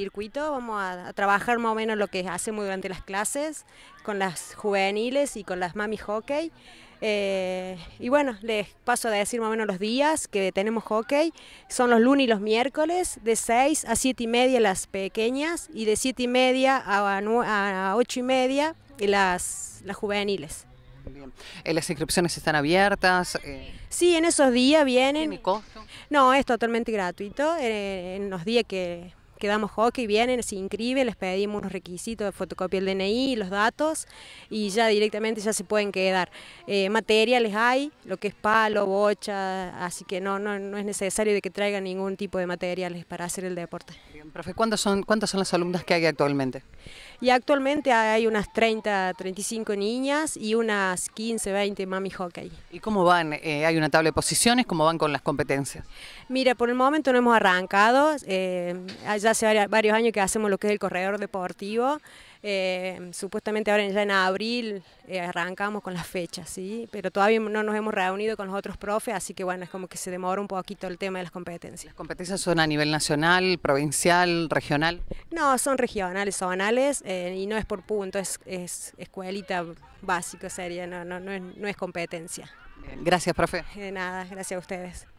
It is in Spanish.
circuito, vamos a, trabajar más o menos lo que hacemos durante las clases con las juveniles y con las mami hockey. Eh, y bueno, les paso a decir más o menos los días que tenemos hockey. Son los lunes y los miércoles, de 6 a 7 y media las pequeñas y de 7 y media a, a 8 y media las, las juveniles. Eh, ¿Las inscripciones están abiertas? Eh, sí, en esos días vienen. costo? No, es totalmente gratuito. en los días que Quedamos, hockey, vienen, se increíble, les pedimos unos requisitos de fotocopia del DNI, los datos, y ya directamente ya se pueden quedar. Eh, materiales hay, lo que es palo, bocha, así que no, no, es necesario de que traigan ningún tipo de materiales para hacer el deporte. Bien, profe, ¿cuántas son, cuántas son las alumnas que hay actualmente? Y actualmente hay unas 30, 35 niñas y unas 15, 20 mami hockey. ¿Y cómo van? Eh, ¿Hay una tabla de posiciones? ¿Cómo van con las competencias? Mira, por el momento no hemos arrancado. Eh, hace varios años que hacemos lo que es el corredor deportivo. Eh, supuestamente ahora ya en abril eh, arrancamos con las fechas, ¿sí? pero todavía no nos hemos reunido con los otros profes, así que bueno, es como que se demora un poquito el tema de las competencias. ¿Las competencias son a nivel nacional, provincial, regional? No, son regionales, zonales, eh, y no es por punto, es, escuelita básica sería, no, no, no, es, competencia. gracias, profe. De nada, gracias a ustedes.